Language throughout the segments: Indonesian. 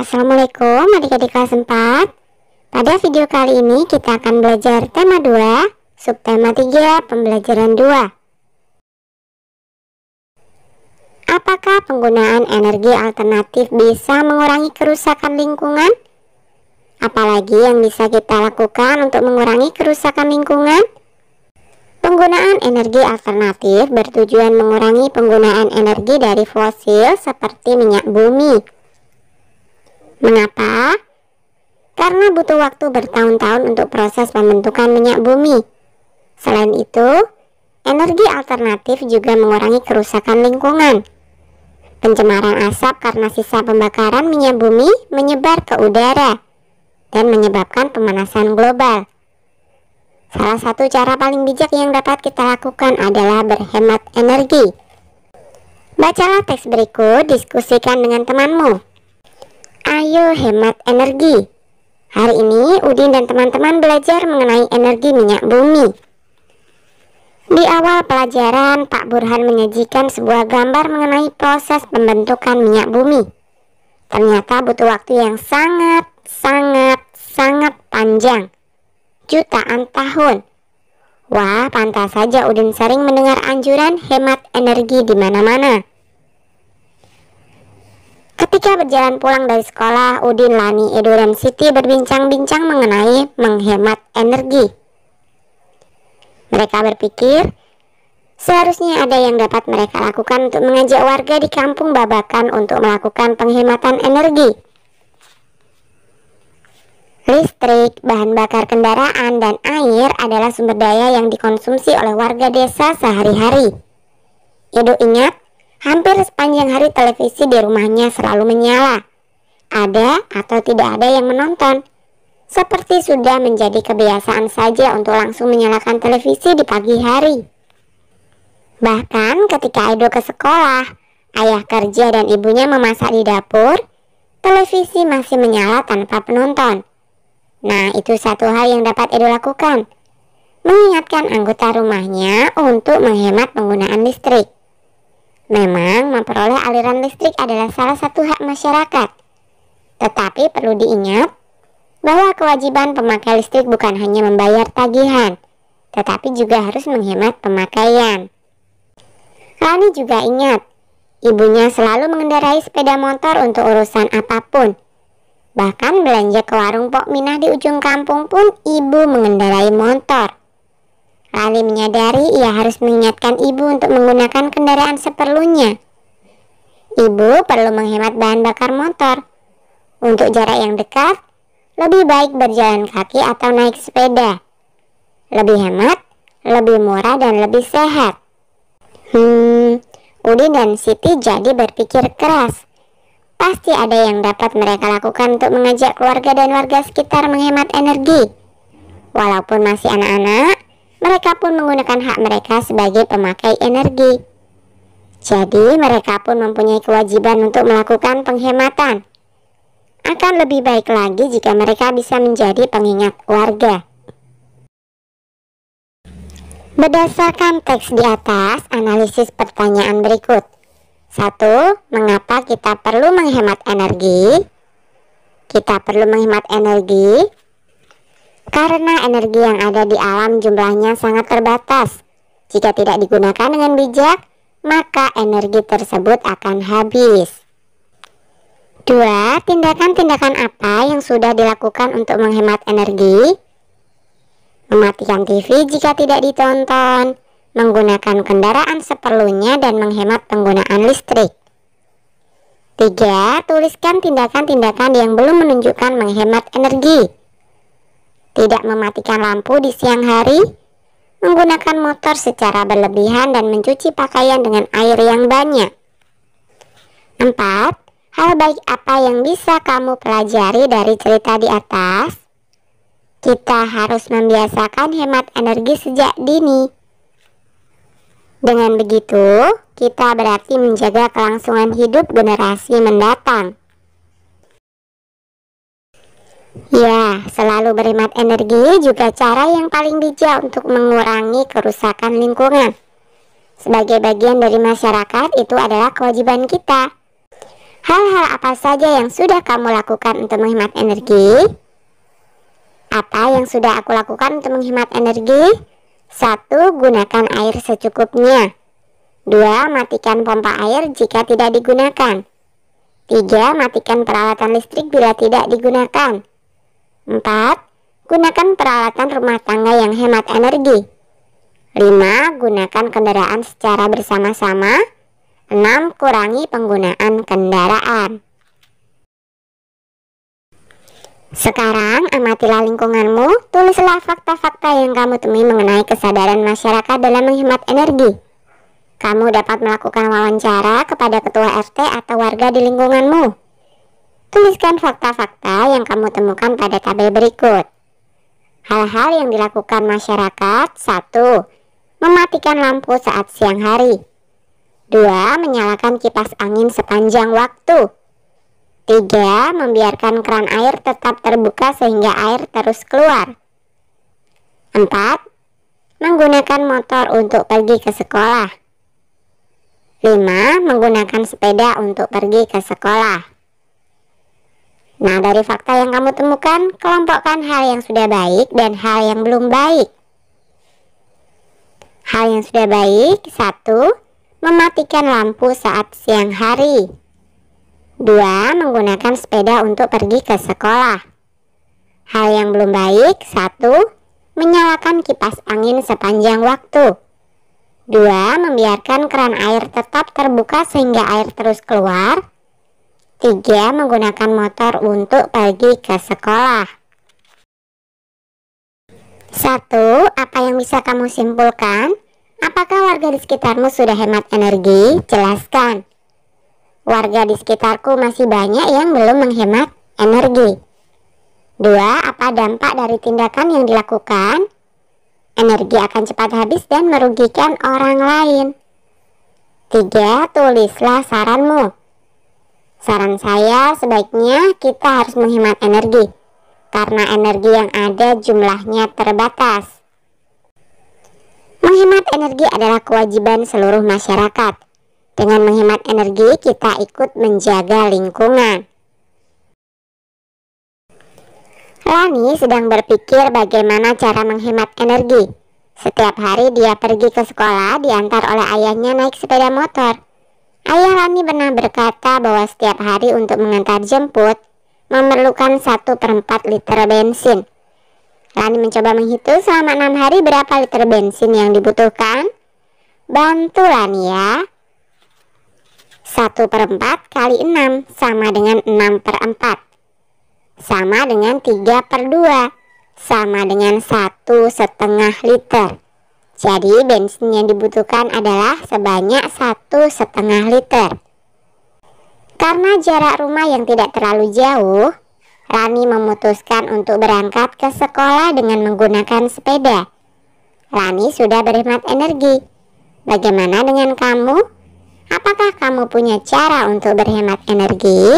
Assalamualaikum adik-adik kelas 4 pada video kali ini kita akan belajar tema 2, subtema 3, pembelajaran 2. Apakah penggunaan energi alternatif bisa mengurangi kerusakan lingkungan? Apalagi yang bisa kita lakukan untuk mengurangi kerusakan lingkungan? Penggunaan energi alternatif bertujuan mengurangi penggunaan energi dari fosil seperti minyak bumi. Mengapa? karena butuh waktu bertahun-tahun untuk proses pembentukan minyak bumi. Selain itu, energi alternatif juga mengurangi kerusakan lingkungan. Pencemaran asap karena sisa pembakaran minyak bumi menyebar ke udara dan menyebabkan pemanasan global. Salah satu cara paling bijak yang dapat kita lakukan adalah berhemat energi. Bacalah teks berikut, diskusikan dengan temanmu. Ayo hemat energi. Hari ini Udin dan teman-teman belajar mengenai energi minyak bumi. Di awal pelajaran, Pak Burhan menyajikan sebuah gambar mengenai proses pembentukan minyak bumi. Ternyata butuh waktu yang sangat, sangat, sangat panjang. Jutaan tahun. Wah, pantas saja Udin sering mendengar anjuran hemat energi di mana-mana. Ketika berjalan pulang dari sekolah, Udin, Lani, Edo, dan Siti berbincang-bincang mengenai menghemat energi. Mereka berpikir, seharusnya ada yang dapat mereka lakukan untuk mengajak warga di kampung Babakan untuk melakukan penghematan energi. Listrik, bahan bakar kendaraan, dan air adalah sumber daya yang dikonsumsi oleh warga desa sehari-hari. Edo ingat Hampir sepanjang hari televisi di rumahnya selalu menyala. Ada atau tidak ada yang menonton. Seperti sudah menjadi kebiasaan saja untuk langsung menyalakan televisi di pagi hari. Bahkan ketika Edo ke sekolah, ayah kerja dan ibunya memasak di dapur, televisi masih menyala tanpa penonton. Nah, itu satu hal yang dapat Edo lakukan. Mengingatkan anggota rumahnya untuk menghemat penggunaan listrik. Memang memperoleh aliran listrik adalah salah satu hak masyarakat. Tetapi perlu diingat bahwa kewajiban pemakai listrik bukan hanya membayar tagihan, tetapi juga harus menghemat pemakaian. Rani juga ingat, ibunya selalu mengendarai sepeda motor untuk urusan apapun. Bahkan belanja ke warung Pok Minah di ujung kampung pun ibu mengendarai motor. Rali menyadari ia harus mengingatkan ibu untuk menggunakan kendaraan seperlunya. Ibu perlu menghemat bahan bakar motor. Untuk jarak yang dekat, lebih baik berjalan kaki atau naik sepeda. Lebih hemat, lebih murah, dan lebih sehat. Hmm, Udin dan Siti jadi berpikir keras. Pasti ada yang dapat mereka lakukan untuk mengajak keluarga dan warga sekitar menghemat energi. Walaupun masih anak-anak, mereka pun menggunakan hak mereka sebagai pemakai energi. Jadi, mereka pun mempunyai kewajiban untuk melakukan penghematan. Akan lebih baik lagi jika mereka bisa menjadi pengingat warga. Berdasarkan teks di atas, analisis pertanyaan berikut. 1. Mengapa kita perlu menghemat energi? Kita perlu menghemat energi karena energi yang ada di alam jumlahnya sangat terbatas. Jika tidak digunakan dengan bijak, maka energi tersebut akan habis. 2. Tindakan-tindakan apa yang sudah dilakukan untuk menghemat energi? Mematikan TV jika tidak ditonton, menggunakan kendaraan seperlunya dan menghemat penggunaan listrik. 3. Tuliskan tindakan-tindakan yang belum menunjukkan menghemat energi tidak mematikan lampu di siang hari, menggunakan motor secara berlebihan dan mencuci pakaian dengan air yang banyak. 4. Hal baik apa yang bisa kamu pelajari dari cerita di atas? Kita harus membiasakan hemat energi sejak dini. Dengan begitu, kita berarti menjaga kelangsungan hidup generasi mendatang. Ya, selalu berhemat energi juga cara yang paling bijak untuk mengurangi kerusakan lingkungan. Sebagai bagian dari masyarakat, itu adalah kewajiban kita. Hal-hal apa saja yang sudah kamu lakukan untuk menghemat energi? Apa yang sudah aku lakukan untuk menghemat energi? Satu, Gunakan air secukupnya. Dua, Matikan pompa air jika tidak digunakan. Tiga, Matikan peralatan listrik bila tidak digunakan. 4. Gunakan peralatan rumah tangga yang hemat energi. 5. Gunakan kendaraan secara bersama-sama. 6. Kurangi penggunaan kendaraan. Sekarang, amatilah lingkunganmu, tulislah fakta-fakta yang kamu temui mengenai kesadaran masyarakat dalam menghemat energi. Kamu dapat melakukan wawancara kepada ketua RT atau warga di lingkunganmu. Tuliskan fakta-fakta yang kamu temukan pada tabel berikut. Hal-hal yang dilakukan masyarakat 1. Mematikan lampu saat siang hari 2. Menyalakan kipas angin sepanjang waktu 3. Membiarkan keran air tetap terbuka sehingga air terus keluar 4. Menggunakan motor untuk pergi ke sekolah 5. Menggunakan sepeda untuk pergi ke sekolah Nah, dari fakta yang kamu temukan, kelompokkan hal yang sudah baik dan hal yang belum baik. Hal yang sudah baik, satu Mematikan lampu saat siang hari. Dua Menggunakan sepeda untuk pergi ke sekolah. Hal yang belum baik, satu Menyalakan kipas angin sepanjang waktu. Dua Membiarkan keran air tetap terbuka sehingga air terus keluar. Tiga, menggunakan motor untuk pergi ke sekolah. Satu, apa yang bisa kamu simpulkan? Apakah warga di sekitarmu sudah hemat energi? Jelaskan. Warga di sekitarku masih banyak yang belum menghemat energi. Dua, apa dampak dari tindakan yang dilakukan? Energi akan cepat habis dan merugikan orang lain. Tiga, tulislah saranmu. Saran saya sebaiknya kita harus menghemat energi karena energi yang ada jumlahnya terbatas. Menghemat energi adalah kewajiban seluruh masyarakat. Dengan menghemat energi, kita ikut menjaga lingkungan. Lani sedang berpikir bagaimana cara menghemat energi. Setiap hari dia pergi ke sekolah diantar oleh ayahnya naik sepeda motor. Ayah Rani pernah berkata bahwa setiap hari untuk mengantar jemput memerlukan 1 per 4 liter bensin. Rani mencoba menghitung selama 6 hari berapa liter bensin yang dibutuhkan. Bantu Rani ya. 1 per 4 kali 6 sama dengan 6 per 4. Sama dengan 3 per 2. Sama dengan 1 setengah liter. Jadi bensin yang dibutuhkan adalah sebanyak satu setengah liter. Karena jarak rumah yang tidak terlalu jauh, Rani memutuskan untuk berangkat ke sekolah dengan menggunakan sepeda. Rani sudah berhemat energi. Bagaimana dengan kamu? Apakah kamu punya cara untuk berhemat energi?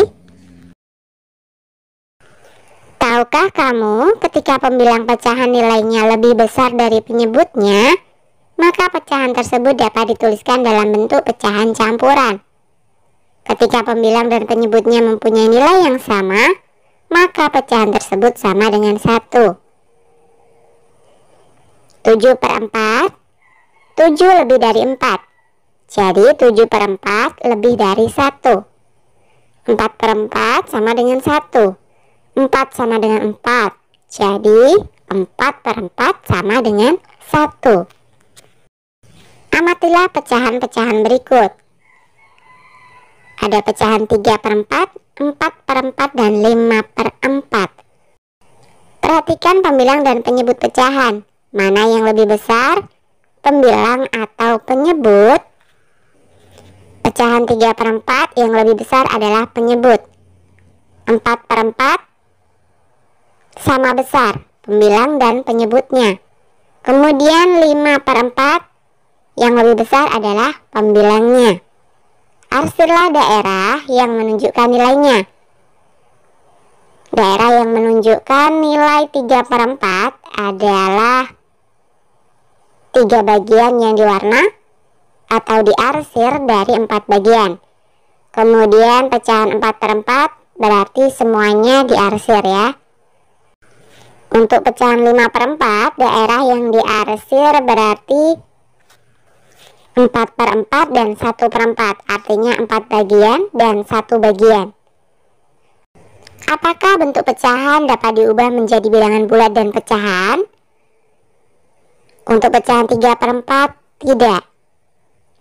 Tahukah kamu ketika pembilang pecahan nilainya lebih besar dari penyebutnya, maka pecahan tersebut dapat dituliskan dalam bentuk pecahan campuran. Ketika pembilang dan penyebutnya mempunyai nilai yang sama, maka pecahan tersebut sama dengan 1. 7 per 4 7 lebih dari 4 Jadi 7 per 4 lebih dari 1 4 per 4 sama dengan 1 4 sama dengan 4 Jadi 4 per 4 sama dengan 1 Amatilah pecahan-pecahan berikut. Ada pecahan 3 per 4, 4 per 4, dan 5 per 4. Perhatikan pembilang dan penyebut pecahan. Mana yang lebih besar? Pembilang atau penyebut? Pecahan 3 per 4 yang lebih besar adalah penyebut. 4 per 4 sama besar pembilang dan penyebutnya. Kemudian 5 per 4 yang lebih besar adalah pembilangnya. Arsirlah daerah yang menunjukkan nilainya. Daerah yang menunjukkan nilai 3 per 4 adalah tiga bagian yang diwarna atau diarsir dari empat bagian. Kemudian pecahan 4 per 4 berarti semuanya diarsir ya. Untuk pecahan 5 per 4, daerah yang diarsir berarti 4 per 4 dan 1 per 4 artinya 4 bagian dan 1 bagian Apakah bentuk pecahan dapat diubah menjadi bilangan bulat dan pecahan? Untuk pecahan 3 per 4, tidak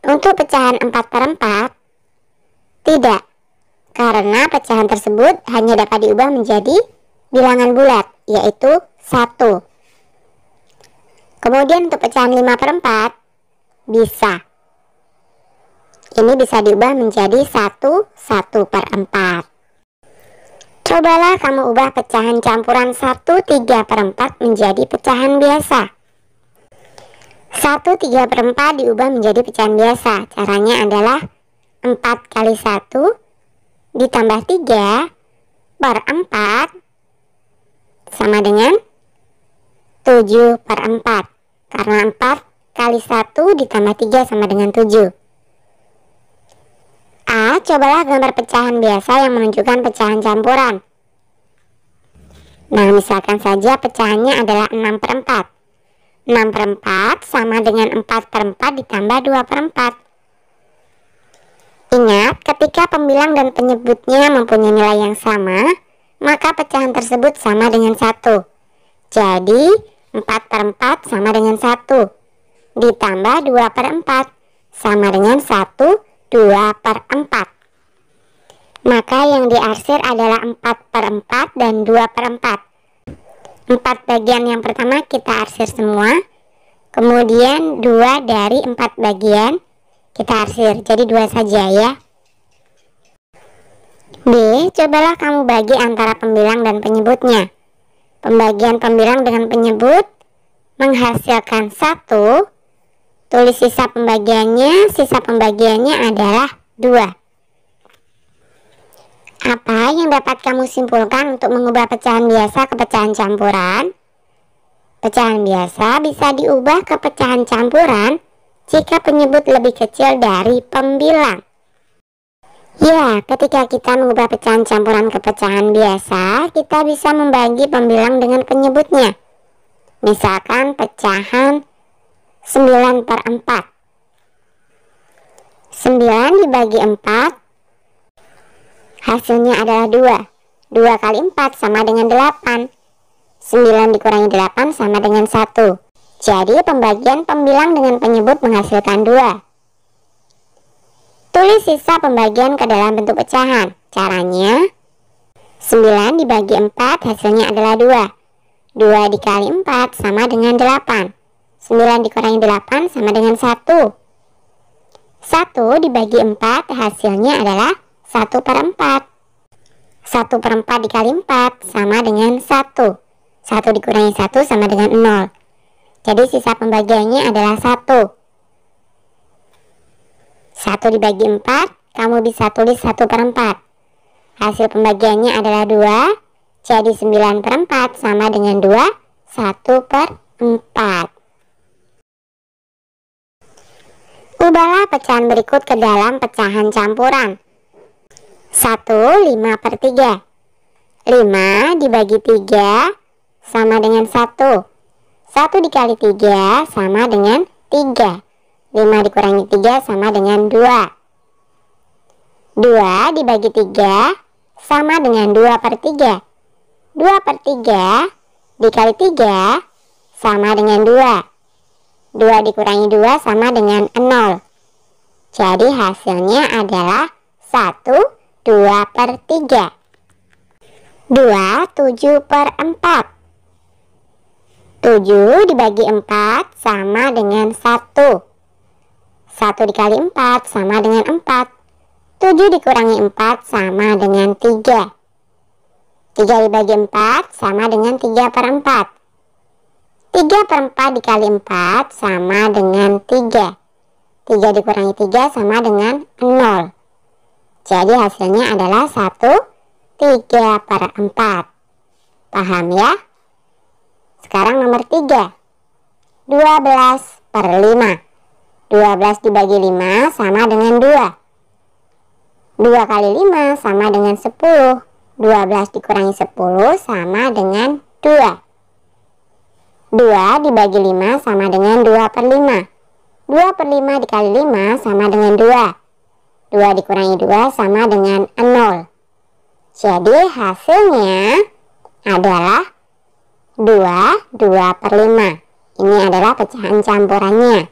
Untuk pecahan 4 per 4, tidak Karena pecahan tersebut hanya dapat diubah menjadi bilangan bulat yaitu 1 Kemudian untuk pecahan 5 per 4 bisa. Ini bisa diubah menjadi 1, 1 per 4. Cobalah kamu ubah pecahan campuran 1, 3 per 4 menjadi pecahan biasa. 1, 3 per 4 diubah menjadi pecahan biasa. Caranya adalah 4 kali 1 ditambah 3 per 4 sama dengan 7 per 4. Karena 4 kali 1 ditambah 3 sama dengan 7. A. Cobalah gambar pecahan biasa yang menunjukkan pecahan campuran. Nah, misalkan saja pecahannya adalah 6 per 4. 6 per 4 sama dengan 4 per 4 ditambah 2 per 4. Ingat, ketika pembilang dan penyebutnya mempunyai nilai yang sama, maka pecahan tersebut sama dengan 1. Jadi, 4 per 4 sama dengan 1 ditambah 2 per 4 sama dengan 1 2 per 4. Maka yang diarsir adalah 4 per 4 dan 2 per 4. 4 bagian yang pertama kita arsir semua. Kemudian 2 dari 4 bagian kita arsir. Jadi 2 saja ya. B. Cobalah kamu bagi antara pembilang dan penyebutnya. Pembagian pembilang dengan penyebut menghasilkan 1 Tulis sisa pembagiannya. Sisa pembagiannya adalah 2. Apa yang dapat kamu simpulkan untuk mengubah pecahan biasa ke pecahan campuran? Pecahan biasa bisa diubah ke pecahan campuran jika penyebut lebih kecil dari pembilang. Ya, ketika kita mengubah pecahan campuran ke pecahan biasa, kita bisa membagi pembilang dengan penyebutnya. Misalkan pecahan 9 per 4 9 dibagi 4 hasilnya adalah 2 2 kali 4 sama dengan 8 9 dikurangi 8 sama dengan 1 jadi pembagian pembilang dengan penyebut menghasilkan 2 tulis sisa pembagian ke dalam bentuk pecahan caranya 9 dibagi 4 hasilnya adalah 2 2 dikali 4 sama dengan 8 9 dikurangi 8 sama dengan 1. 1 dibagi 4 hasilnya adalah 1 per 4. 1 per 4 dikali 4 sama dengan 1. 1 dikurangi 1 sama dengan 0. Jadi sisa pembagiannya adalah 1. 1 dibagi 4, kamu bisa tulis 1 per 4. Hasil pembagiannya adalah 2, jadi 9 per 4 sama dengan 2, 1 per 4. Ubahlah pecahan berikut ke dalam pecahan campuran. 1 5 per 3 5 dibagi 3 sama dengan 1 1 dikali 3 sama dengan 3 5 dikurangi 3 sama dengan 2 2 dibagi 3 sama dengan 2 per 3 2 per 3 dikali 3 sama dengan 2 2 dikurangi 2 sama dengan 0. Jadi hasilnya adalah 1, 2 per 3. 2, 7 per 4. 7 dibagi 4 sama dengan 1. 1 dikali 4 sama dengan 4. 7 dikurangi 4 sama dengan 3. 3 dibagi 4 sama dengan 3 per 4. 3 per 4 dikali 4 sama dengan 3. 3 dikurangi 3 sama dengan 0. Jadi hasilnya adalah 1, 3 per 4. Paham ya? Sekarang nomor 3. 12 per 5. 12 dibagi 5 sama dengan 2. 2 kali 5 sama dengan 10. 12 dikurangi 10 sama dengan 2. 2 dibagi 5 sama dengan 2 per 5. 2 per 5 dikali 5 sama dengan 2. 2 dikurangi 2 sama dengan 0. Jadi hasilnya adalah 2, 2 per 5. Ini adalah pecahan campurannya.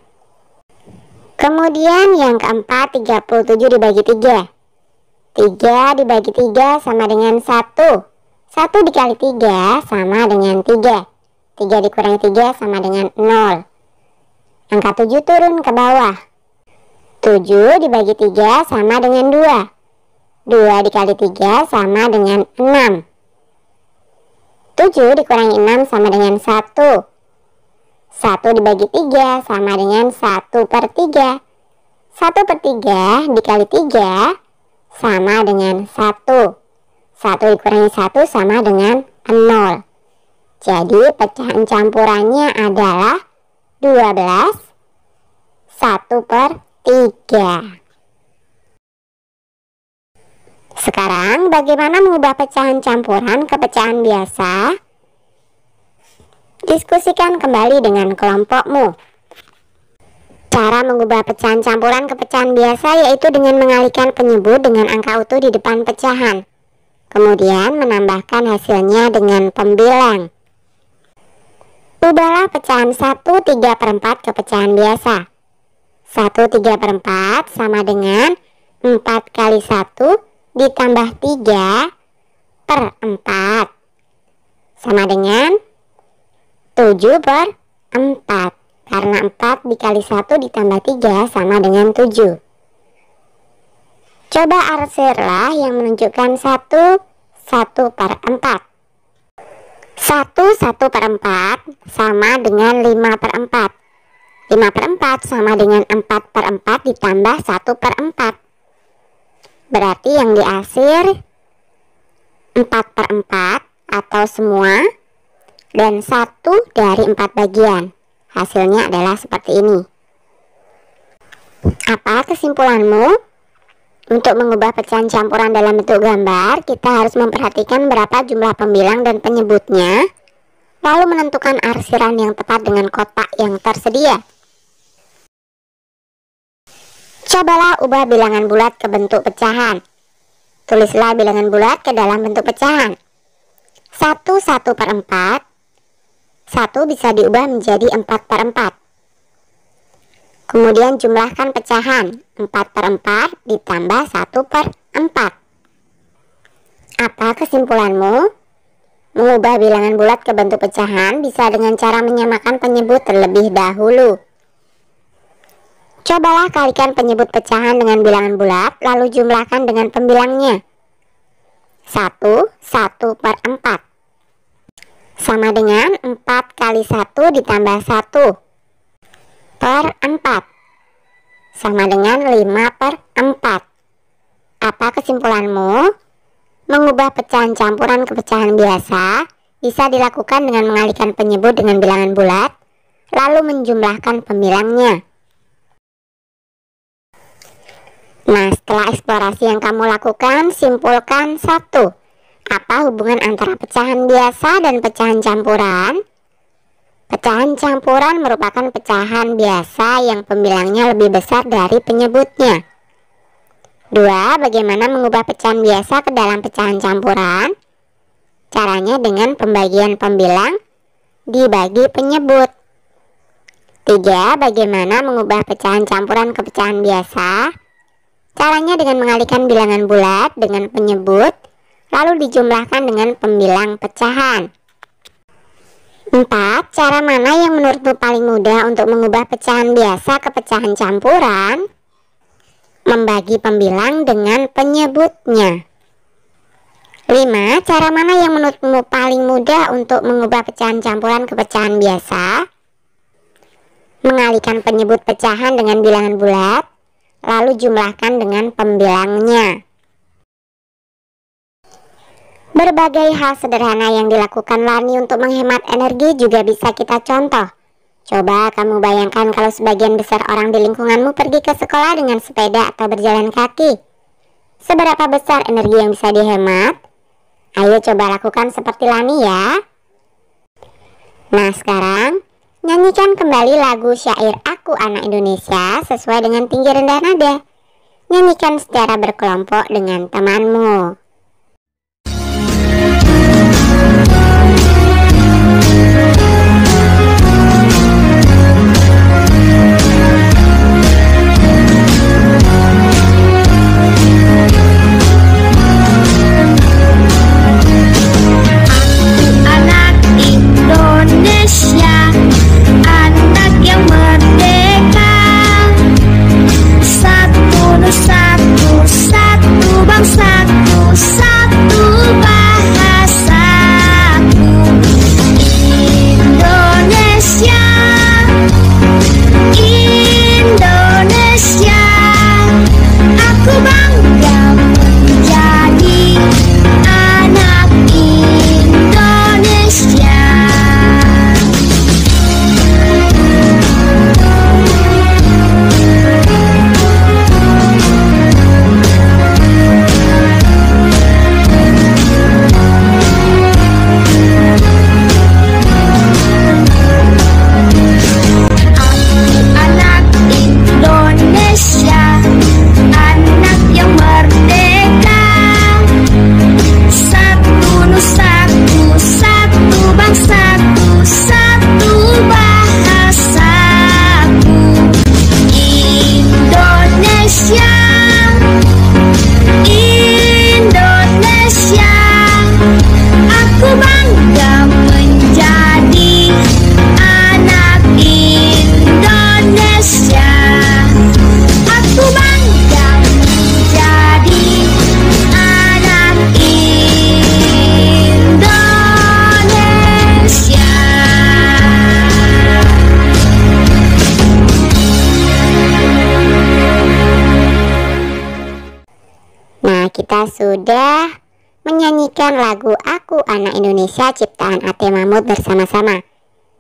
Kemudian yang keempat 37 dibagi 3. 3 dibagi 3 sama dengan 1. 1 dikali 3 sama dengan 3. 3 dikurangi 3 sama dengan 0. Angka 7 turun ke bawah. 7 dibagi 3 sama dengan 2. 2 dikali 3 sama dengan 6. 7 dikurangi 6 sama dengan 1. 1 dibagi 3 sama dengan 1 per 3. 1 per 3 dikali 3 sama dengan 1. 1 dikurangi 1 sama dengan 0. Jadi pecahan campurannya adalah 12 1 per 3. Sekarang bagaimana mengubah pecahan campuran ke pecahan biasa? Diskusikan kembali dengan kelompokmu. Cara mengubah pecahan campuran ke pecahan biasa yaitu dengan mengalihkan penyebut dengan angka utuh di depan pecahan. Kemudian menambahkan hasilnya dengan pembilang. Ubahlah pecahan 1 3 per 4 ke pecahan biasa. 1 3 per 4 sama dengan 4 kali 1 ditambah 3 per 4. Sama dengan 7 per 4. Karena 4 dikali 1 ditambah 3 sama dengan 7. Coba arsirlah yang menunjukkan 1, 1 per 4. 1 1 per 4 sama dengan 5 per 4 5 per 4 sama dengan 4 per 4 ditambah 1 per 4 Berarti yang diasir 4 per 4 atau semua dan 1 dari 4 bagian Hasilnya adalah seperti ini Apa kesimpulanmu? Untuk mengubah pecahan campuran dalam bentuk gambar, kita harus memperhatikan berapa jumlah pembilang dan penyebutnya, lalu menentukan arsiran yang tepat dengan kotak yang tersedia. Cobalah ubah bilangan bulat ke bentuk pecahan. Tulislah bilangan bulat ke dalam bentuk pecahan. 1 1 per 4 1 bisa diubah menjadi 4 per 4 Kemudian jumlahkan pecahan 4 per 4 ditambah 1 per 4. Apa kesimpulanmu? Mengubah bilangan bulat ke bentuk pecahan bisa dengan cara menyamakan penyebut terlebih dahulu. Cobalah kalikan penyebut pecahan dengan bilangan bulat, lalu jumlahkan dengan pembilangnya. 1, 1 per 4. Sama dengan 4 kali 1 ditambah 1 per 4 sama dengan 5 per 4 apa kesimpulanmu? mengubah pecahan campuran ke pecahan biasa bisa dilakukan dengan mengalihkan penyebut dengan bilangan bulat lalu menjumlahkan pembilangnya Nah, setelah eksplorasi yang kamu lakukan, simpulkan satu. Apa hubungan antara pecahan biasa dan pecahan campuran? Pecahan campuran merupakan pecahan biasa yang pembilangnya lebih besar dari penyebutnya. 2. Bagaimana mengubah pecahan biasa ke dalam pecahan campuran? Caranya dengan pembagian pembilang dibagi penyebut. 3. Bagaimana mengubah pecahan campuran ke pecahan biasa? Caranya dengan mengalihkan bilangan bulat dengan penyebut, lalu dijumlahkan dengan pembilang pecahan empat, Cara mana yang menurutmu paling mudah untuk mengubah pecahan biasa ke pecahan campuran? Membagi pembilang dengan penyebutnya. lima, Cara mana yang menurutmu paling mudah untuk mengubah pecahan campuran ke pecahan biasa? Mengalihkan penyebut pecahan dengan bilangan bulat, lalu jumlahkan dengan pembilangnya. Berbagai hal sederhana yang dilakukan Lani untuk menghemat energi juga bisa kita contoh. Coba kamu bayangkan kalau sebagian besar orang di lingkunganmu pergi ke sekolah dengan sepeda atau berjalan kaki. Seberapa besar energi yang bisa dihemat? Ayo coba lakukan seperti Lani ya. Nah sekarang, nyanyikan kembali lagu syair Aku Anak Indonesia sesuai dengan tinggi rendah nada. Nyanyikan secara berkelompok dengan temanmu. sudah menyanyikan lagu Aku Anak Indonesia ciptaan Ate Mahmud bersama-sama.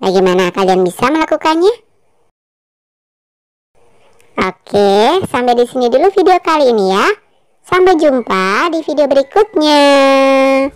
Bagaimana kalian bisa melakukannya? Oke, sampai di sini dulu video kali ini ya. Sampai jumpa di video berikutnya.